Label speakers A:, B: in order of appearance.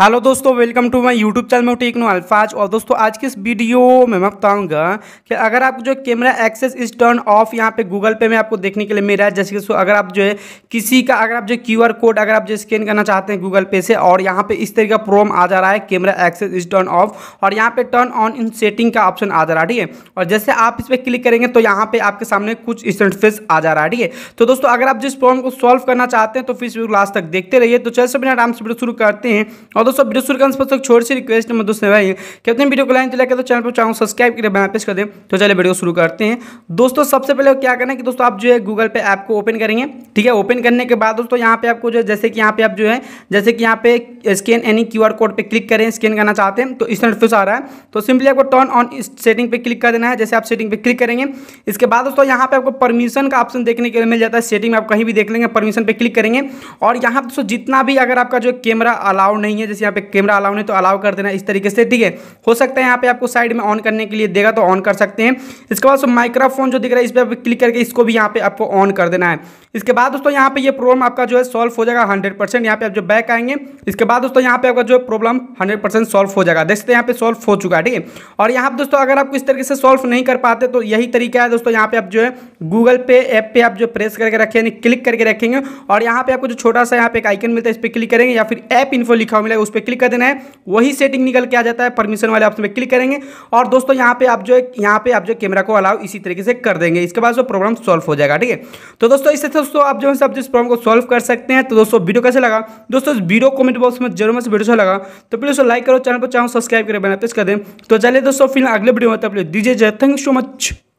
A: hello दोस्तों welcome to my YouTube channel में techno अल्फाज और दोस्तों आज के इस वीडियो में मैं बताऊंगा कि अगर आप जो camera access is turn off यहाँ पे गूगल पे में आपको देखने के लिए मिल रहा है जैसे कि अगर आप जो है किसी का अगर आप जो क्यूआर कोड अगर आप जो स्कैन करना चाहते हैं गूगल पे से और यहाँ पे इस तरह का प्रोम आ जा रहा है camera access is turn off और यहाँ पे टर्न ऑन इन सेटिंग का ऑप्शन आ जा रहा है ठीक है और जैसे आप इस पर क्लिक करेंगे तो यहाँ पे आपके सामने कुछ इंटरफेस आ जा रहा है ठीक है तो दोस्तों अगर आप जिस प्रॉब्लम को सॉल्व करना चाहते हैं तो फिर लास्ट तक देखते रहिए तो चल सब आराम से शुरू करते हैं और दोस्तों वीडियो शुरू करने से छोटी सी रिक्वेस्ट में दोस्तों भाई कहते हैं वीडियो को लाइन चला के तो चैनल पर चाहूँ सब्सक्राइब करें बैन पेश कर दें तो चलिए वीडियो शुरू करते हैं दोस्तों सबसे पहले क्या करना है कि दोस्तों आप जो है गूगल पे ऐप को ओपन करेंगे ठीक है ओपन करने के बाद दोस्तों यहाँ पे आपको जो है जैसे कि यहाँ पे आप जो है जैसे कि यहाँ पे स्कैन एनी क्यू कोड पर क्लिक करें स्कैन करना चाहते हैं तो इस इंटरफेस आ रहा है तो सिंपली आपको टर्न ऑन सेटिंग पर क्लिक कर देना है जैसे आप सेटिंग पर क्लिक करेंगे इसके बाद दोस्तों यहाँ पर आपको परमिशन का ऑप्शन देखने के लिए मिल जाता है सेटिंग में आप कहीं भी देख लेंगे परमिशन पर क्लिक करेंगे और यहाँ दोस्तों जितना भी अगर आपका जो कैमरा अलाउड नहीं है से यहाँ पे कैमरा अलाउ नहीं तो अलाउ कर देना इस तरीके से ठीक है हो सकता है यहाँ पे आपको साइड में ऑन करने के लिए देगा तो ऑन कर सकते हैं इसके बाद माइक्रोफोन जो दिख रहा है इस पर क्लिक करके इसको भी यहाँ पे आपको ऑन कर देना है इसके बाद दोस्तों यहाँ पे ये प्रॉब्लम आपका जो है सॉल्व हो जाएगा हंड्रेड परसेंट यहाँ पे आप जो बैक आएंगे इसके बाद दोस्तों यहाँ पे आपका जो प्रॉब्लम हंड्रेड परसेंट सॉल्व हो जाएगा देखते यहाँ पे सॉल्व हो चुका है ठीक है और यहाँ पर दोस्तों अगर आप इस तरीके से सॉल्व नहीं कर पाते तो यही तरीका है दोस्तों यहाँ पे आप जो है गूगल पे ऐप पे आप जो प्रेस करके रखें क्लिक करके रखेंगे और यहाँ पे आपको जो छोटा सा यहाँ पे एक आइकन मिलता है इस पर क्लिक करेंगे या फिर ऐप इन्फो लिखा हुआ मिलेगा उस पर क्लिक कर देना है वही सेटिंग निकल के आ जाता है परमिशन वाले ऑप्शन पर क्लिक करेंगे और दोस्तों यहाँ पे आप जो है यहाँ पे आप जो कैमरा को अलाउ इसी तरीके से कर देंगे इसके बाद जो प्रॉब्लम सॉल्व हो जाएगा ठीक है तो दोस्तों इससे दोस्तों आप जो है सब जिस प्रॉब्लम को सॉल्व कर सकते हैं तो दोस्तों वीडियो कैसे लगा दोस्तों इस वीडियो कमेंट बॉक्स में जरूर से वीडियो लगा तो प्लीज़ लाइक करो चैनल पर चाहो सब्सक्राइब करें बना पेश कर दें तो चलिए दोस्तों फिर अगले वीडियो में तब दीजिए जय थैंक सो मच